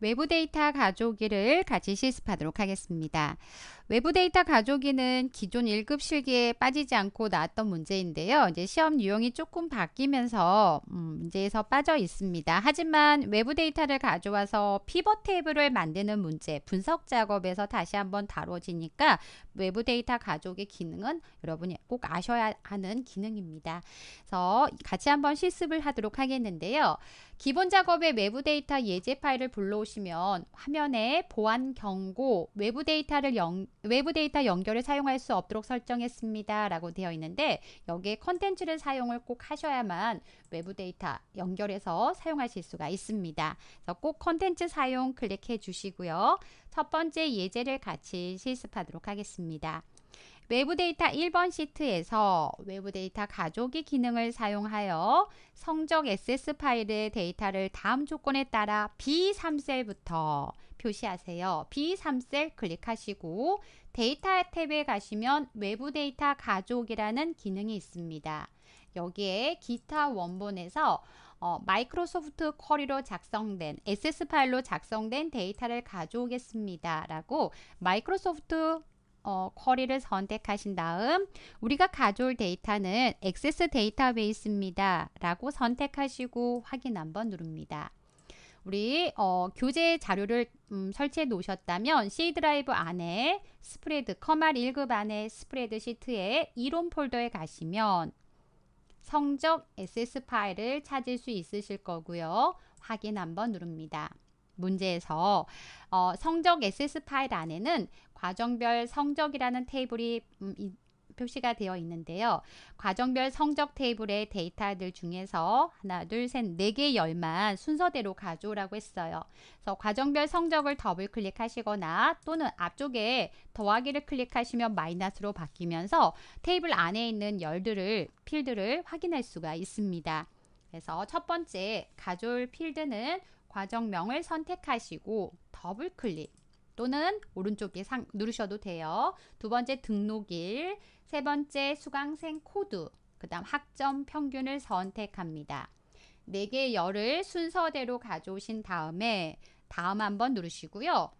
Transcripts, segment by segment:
외부 데이터 가져오기를 같이 실습하도록 하겠습니다. 외부 데이터 가족오기는 기존 1급 실기에 빠지지 않고 나왔던 문제인데요. 이제 시험 유형이 조금 바뀌면서 음, 문제에서 빠져 있습니다. 하지만 외부 데이터를 가져와서 피벗 테이블을 만드는 문제 분석 작업에서 다시 한번 다뤄지니까 외부 데이터 가족의기능은 여러분이 꼭 아셔야 하는 기능입니다. 그래서 같이 한번 실습을 하도록 하겠는데요. 기본 작업에 외부 데이터 예제 파일을 불러오시면 화면에 보안 경고, 외부 데이터를 연 외부 데이터 연결을 사용할 수 없도록 설정했습니다. 라고 되어 있는데 여기에 컨텐츠를 사용을 꼭 하셔야만 외부 데이터 연결해서 사용하실 수가 있습니다. 그래서 꼭 컨텐츠 사용 클릭해 주시고요. 첫 번째 예제를 같이 실습하도록 하겠습니다. 외부 데이터 1번 시트에서 외부 데이터 가족이 기능을 사용하여 성적 SS 파일의 데이터를 다음 조건에 따라 B3셀부터 표시하세요. B3셀 클릭하시고 데이터 탭에 가시면 외부 데이터 가족이라는 기능이 있습니다. 여기에 기타 원본에서 어, 마이크로소프트 쿼리로 작성된 SS 파일로 작성된 데이터를 가져오겠습니다. 라고 마이크로소프트 어, 쿼리를 선택하신 다음 우리가 가져올 데이터는 액세스 데이터베이스입니다. 라고 선택하시고 확인 한번 누릅니다. 우리 어, 교재 자료를 음, 설치해 놓으셨다면 C 드라이브 안에 스프레드 커말 1급 안에 스프레드 시트의 이론 폴더에 가시면 성적 SS 파일을 찾을 수 있으실 거고요. 확인 한번 누릅니다. 문제에서 어, 성적 SS 파일 안에는 과정별 성적이라는 테이블이 음, 표시가 되어 있는데요. 과정별 성적 테이블의 데이터들 중에서 하나, 둘, 셋, 네 개 열만 순서대로 가져오라고 했어요. 그래서 과정별 성적을 더블 클릭하시거나 또는 앞쪽에 더하기를 클릭하시면 마이너스로 바뀌면서 테이블 안에 있는 열들을 필드를 확인할 수가 있습니다. 그래서 첫 번째 가져올 필드는 과정명을 선택하시고 더블 클릭 또는 오른쪽에 상, 누르셔도 돼요. 두 번째 등록일, 세 번째 수강생 코드, 그 다음 학점 평균을 선택합니다. 4개의 열을 순서대로 가져오신 다음에 다음 한번 누르시고요.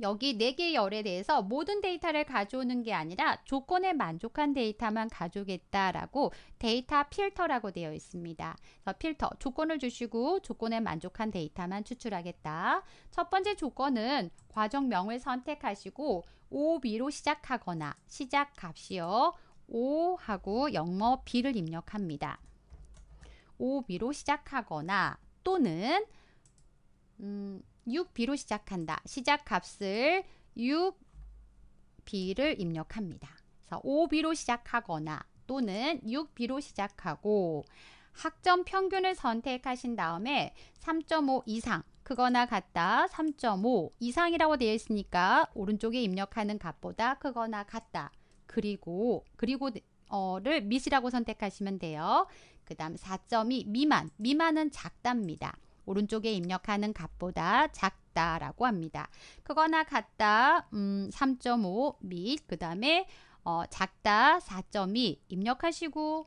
여기 4개의 열에 대해서 모든 데이터를 가져오는 게 아니라 조건에 만족한 데이터만 가져오겠다라고 데이터 필터라고 되어 있습니다. 필터, 조건을 주시고 조건에 만족한 데이터만 추출하겠다. 첫 번째 조건은 과정명을 선택하시고 OB로 시작하거나 시작 값이요. O하고 영어 B를 입력합니다. OB로 시작하거나 또는 음, 6b로 시작한다. 시작 값을 6b를 입력합니다. 그래서 5b로 시작하거나 또는 6b로 시작하고 학점 평균을 선택하신 다음에 3.5 이상 크거나 같다 3.5 이상이라고 되어 있으니까 오른쪽에 입력하는 값보다 크거나 같다 그리고 그리고 어 미시라고 선택하시면 돼요 그 다음 4.2 미만 미만은 작답니다 오른쪽에 입력하는 값보다 작다라고 합니다. 크거나 같다 음, 3.5 및 그 다음에 어, 작다 4.2 입력하시고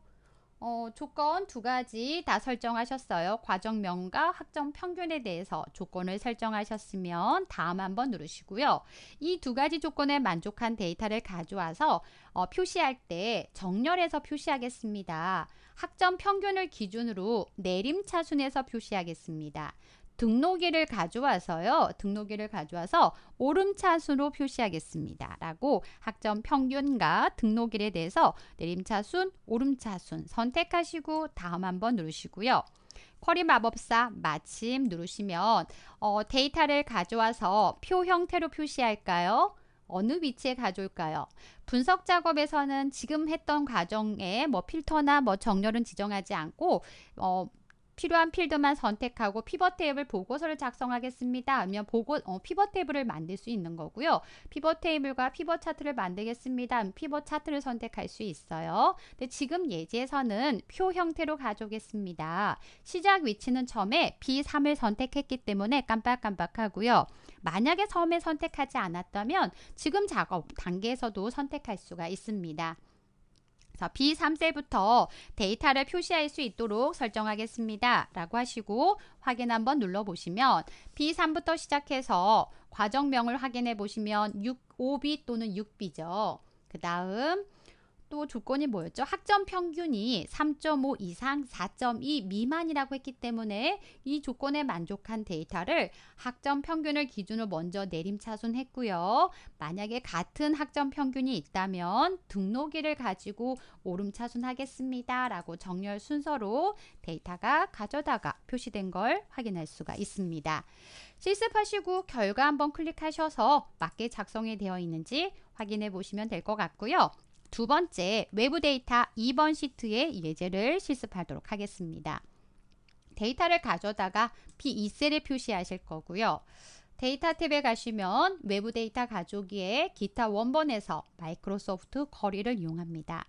어, 조건 두 가지 다 설정하셨어요. 과정명과 학점 평균에 대해서 조건을 설정하셨으면 다음 한번 누르시고요. 이 두 가지 조건에 만족한 데이터를 가져와서 어, 표시할 때 정렬해서 표시하겠습니다. 학점 평균을 기준으로 내림차순에서 표시하겠습니다. 등록일을 가져와서요. 등록일을 가져와서 오름차순으로 표시하겠습니다. 라고 학점 평균과 등록일에 대해서 내림차순, 오름차순 선택하시고 다음 한번 누르시고요. 쿼리 마법사 마침 누르시면 어, 데이터를 가져와서 표 형태로 표시할까요? 어느 위치에 가져올까요? 분석 작업에서는 지금 했던 과정에 뭐 필터나 뭐 정렬은 지정하지 않고 어, 필요한 필드만 선택하고 피벗 테이블 보고서를 작성하겠습니다. 아면 보고, 어, 피벗 테이블을 만들 수 있는 거고요. 피벗 테이블과 피벗 차트를 만들겠습니다. 피벗 차트를 선택할 수 있어요. 근데 지금 예제에서는 표 형태로 가져오겠습니다. 시작 위치는 점에 B3을 선택했기 때문에 깜빡깜빡하고요. 만약에 섬에 선택하지 않았다면 지금 작업 단계에서도 선택할 수가 있습니다. 그 b 3세부터 데이터를 표시할 수 있도록 설정하겠습니다. 라고 하시고 확인 한번 눌러보시면 B3부터 시작해서 과정명을 확인해 보시면 6, 5B 또는 6B죠. 그 다음 또 조건이 뭐였죠? 학점 평균이 3.5 이상 4.2 미만이라고 했기 때문에 이 조건에 만족한 데이터를 학점 평균을 기준으로 먼저 내림차순했고요. 만약에 같은 학점 평균이 있다면 등록일을 가지고 오름차순하겠습니다. 라고 정렬 순서로 데이터가 가져다가 표시된 걸 확인할 수가 있습니다. 실습하시고 결과 한번 클릭하셔서 맞게 작성이 되어 있는지 확인해 보시면 될 것 같고요. 두 번째, 외부 데이터 2번 시트에 예제를 실습하도록 하겠습니다. 데이터를 가져다가 B2셀에 표시하실 거고요. 데이터 탭에 가시면 외부 데이터 가져기에 기타 원본에서 마이크로소프트 거리를 이용합니다.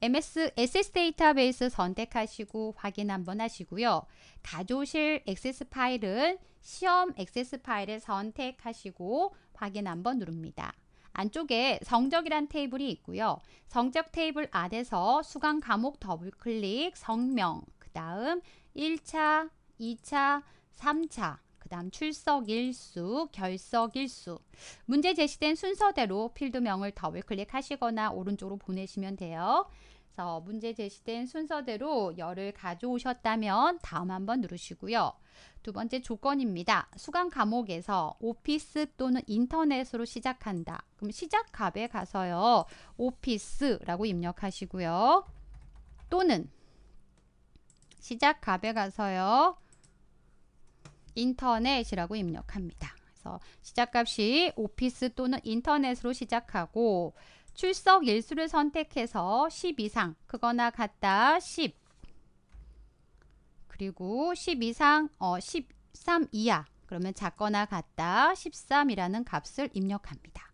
MS SS 데이터베이스 선택하시고 확인 한번 하시고요. 가져오실 액세스 파일은 시험 액세스 파일을 선택하시고 확인 한번 누릅니다. 안쪽에 성적이란 테이블이 있고요. 성적 테이블 안에서 수강 과목 더블클릭 성명, 그 다음 1차, 2차, 3차, 그 다음 출석 일수, 결석 일수 문제 제시된 순서대로 필드명을 더블클릭하시거나 오른쪽으로 보내시면 돼요. 그래서 문제 제시된 순서대로 열을 가져오셨다면 다음 한번 누르시고요. 두 번째 조건입니다. 수강 과목에서 오피스 또는 인터넷으로 시작한다. 그럼 시작 값에 가서요. 오피스라고 입력하시고요. 또는 시작 값에 가서요. 인터넷이라고 입력합니다. 그래서 시작값이 오피스 또는 인터넷으로 시작하고 출석 예수를 선택해서 10 이상 그거나 같다 10 그리고 10 이상 어, 13 이하 그러면 작거나 같다 13이라는 값을 입력합니다.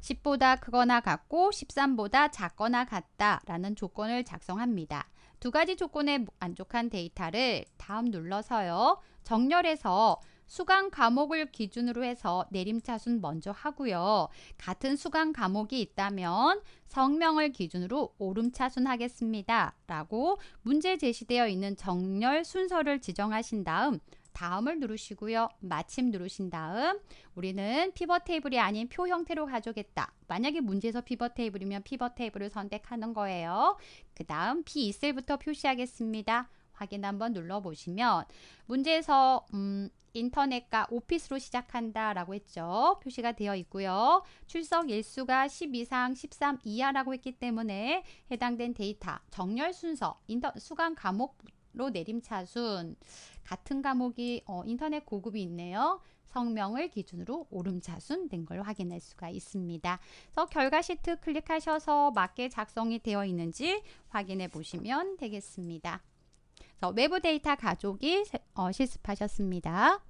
10보다 크거나 같고 13보다 작거나 같다 라는 조건을 작성합니다. 두 가지 조건에 안족한 데이터를 다음 눌러서요. 정렬해서 수강 과목을 기준으로 해서 내림차순 먼저 하고요. 같은 수강 과목이 있다면 성명을 기준으로 오름차순 하겠습니다. 라고 문제 제시되어 있는 정렬 순서를 지정하신 다음 다음을 누르시고요. 마침 누르신 다음 우리는 피벗 테이블이 아닌 표 형태로 가져오겠다. 만약에 문제에서 피벗 테이블이면 피벗 테이블을 선택하는 거예요. 그 다음 B2셀부터 표시하겠습니다. 확인 한번 눌러보시면 문제에서 음, 인터넷과 오피스로 시작한다 라고 했죠. 표시가 되어 있고요. 출석 일수가 10 이상 13 이하라고 했기 때문에 해당된 데이터 정렬 순서 인터, 수강 과목로 내림차순 같은 과목이 어, 인터넷 고급이 있네요. 성명을 기준으로 오름차순 된 걸 확인할 수가 있습니다. 그래서 결과 시트 클릭하셔서 맞게 작성이 되어 있는지 확인해 보시면 되겠습니다. 그래서 외부 데이터 가족이 어, 실습하셨습니다.